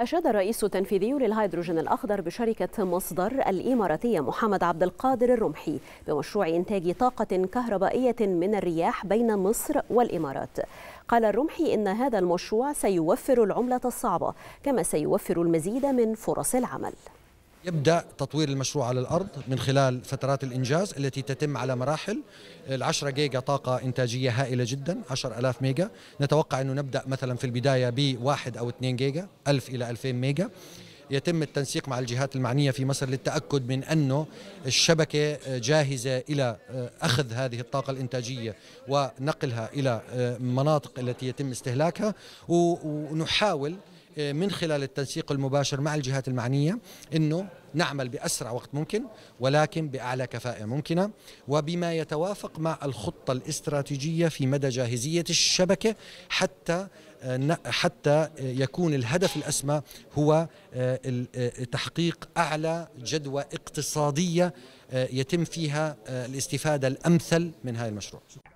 أشاد الرئيس التنفيذي للهيدروجين الأخضر بشركة مصدر الإماراتية محمد عبد القادر الرمحي بمشروع إنتاج طاقة كهربائية من الرياح بين مصر والإمارات قال الرمحي إن هذا المشروع سيوفر العملة الصعبة كما سيوفر المزيد من فرص العمل يبدا تطوير المشروع على الارض من خلال فترات الانجاز التي تتم على مراحل ال10 جيجا طاقه انتاجيه هائله جدا 10000 ميجا نتوقع انه نبدا مثلا في البدايه بواحد او 2 جيجا 1000 الى 2000 ميجا يتم التنسيق مع الجهات المعنية في مصر للتأكد من أنه الشبكة جاهزة إلى آه، أخذ هذه الطاقة الإنتاجية ونقلها إلى آه، مناطق التي يتم استهلاكها ونحاول من خلال التنسيق المباشر مع الجهات المعنية أنه نعمل بأسرع وقت ممكن ولكن بأعلى كفاءة ممكنة وبما يتوافق مع الخطة الاستراتيجية في مدى جاهزية الشبكة حتى آه، حتى آه، يكون الهدف الأسمى هو آه، تحقيق أعلى جدوى اقتصادية يتم فيها الاستفادة الأمثل من هذا المشروع